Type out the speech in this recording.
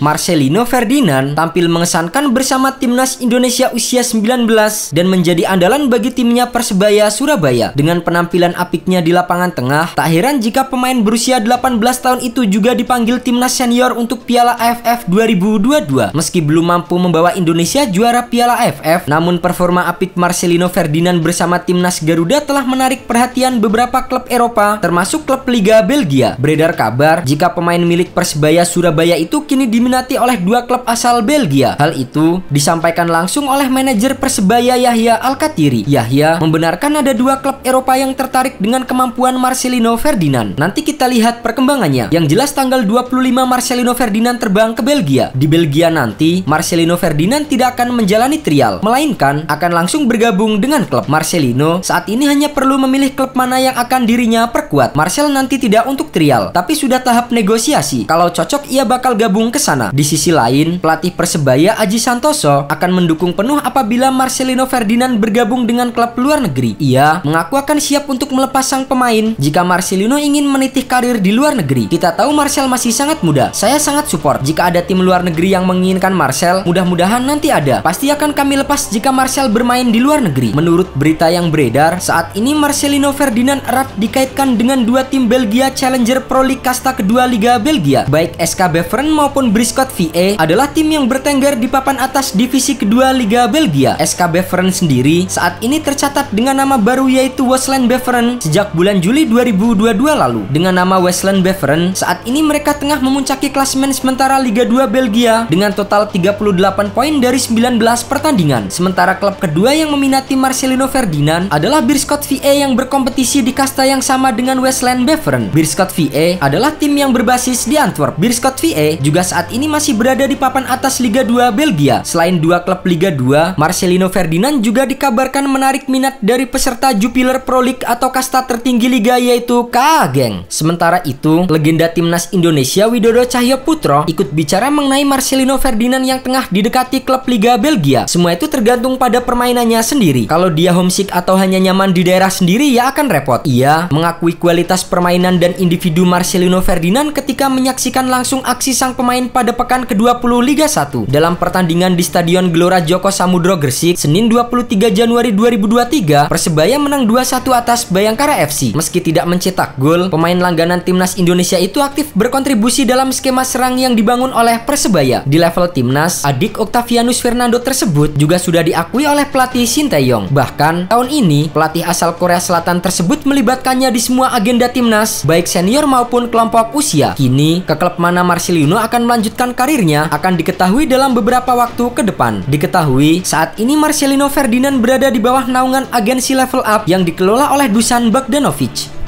Marcelino Ferdinand tampil mengesankan bersama timnas Indonesia usia 19 dan menjadi andalan bagi timnya Persebaya Surabaya. Dengan penampilan apiknya di lapangan tengah, tak heran jika pemain berusia 18 tahun itu juga dipanggil timnas senior untuk Piala AFF 2022. Meski belum mampu membawa Indonesia juara Piala AFF, namun performa apik Marcelino Ferdinand bersama timnas Garuda telah menarik perhatian beberapa klub Eropa, termasuk klub Liga Belgia. Beredar kabar jika pemain milik Persebaya Surabaya itu kini diminta diminati oleh dua klub asal Belgia. Hal itu disampaikan langsung oleh manajer Persebaya Yahya Alkatiri. Yahya membenarkan ada dua klub Eropa yang tertarik dengan kemampuan Marcelino Ferdinand. Nanti kita lihat perkembangannya. Yang jelas tanggal 25 Marcelino Ferdinand terbang ke Belgia. Di Belgia nanti Marcelino Ferdinand tidak akan menjalani trial, melainkan akan langsung bergabung dengan klub Marcelino. Saat ini hanya perlu memilih klub mana yang akan dirinya perkuat. Marcel nanti tidak untuk trial, tapi sudah tahap negosiasi. Kalau cocok ia bakal gabung ke sana sana. Di sisi lain, pelatih Persebaya Aji Santoso akan mendukung penuh apabila Marcelino Ferdinand bergabung dengan klub luar negeri. Ia mengaku akan siap untuk melepas sang pemain jika Marcelino ingin menitih karir di luar negeri. Kita tahu Marcel masih sangat muda. Saya sangat support jika ada tim luar negeri yang menginginkan Marcel. Mudah-mudahan nanti ada. Pasti akan kami lepas jika Marcel bermain di luar negeri. Menurut berita yang beredar, saat ini Marcelino Ferdinand erat dikaitkan dengan dua tim Belgia Challenger Pro League kasta kedua Liga Belgia, baik SK Beveren maupun Brisbane Squad VA adalah tim yang bertengger di papan atas divisi kedua Liga Belgia. SK Beveren sendiri saat ini tercatat dengan nama baru yaitu Westland Beveren sejak bulan Juli 2022 lalu. Dengan nama Westland Beveren, saat ini mereka tengah memuncaki klasemen sementara Liga 2 Belgia dengan total 38 poin dari 19 pertandingan. Sementara klub kedua yang meminati Marcelino Ferdinand adalah Birskot VA yang berkompetisi di kasta yang sama dengan Westland Beveren. Birskot VA adalah tim yang berbasis di Antwerp. Birskot VA juga saat ini ini masih berada di papan atas Liga 2 Belgia. Selain dua klub Liga 2, Marcelino Ferdinand juga dikabarkan menarik minat dari peserta Jupiler Pro League atau kasta tertinggi liga yaitu Kageng. Sementara itu, legenda timnas Indonesia Widodo Cahyo Putro ikut bicara mengenai Marcelino Ferdinand yang tengah didekati klub Liga Belgia. Semua itu tergantung pada permainannya sendiri. Kalau dia homesick atau hanya nyaman di daerah sendiri ya akan repot. Ia mengakui kualitas permainan dan individu Marcelino Ferdinand ketika menyaksikan langsung aksi sang pemain pada pada pekan ke-20 Liga 1 dalam pertandingan di Stadion Gelora Joko Samudro Gresik Senin 23 Januari 2023 Persebaya menang 2-1 atas Bayangkara FC meski tidak mencetak gol pemain langganan timnas Indonesia itu aktif berkontribusi dalam skema serang yang dibangun oleh Persebaya di level timnas adik Octavianus Fernando tersebut juga sudah diakui oleh pelatih Sinteyong bahkan tahun ini pelatih asal Korea Selatan tersebut melibatkannya di semua agenda timnas baik senior maupun kelompok usia kini ke klub mana Marcelino akan melanjutkan melanjutkan karirnya akan diketahui dalam beberapa waktu ke depan. Diketahui, saat ini Marcelino Ferdinand berada di bawah naungan agensi level up yang dikelola oleh Dusan Bogdanovic.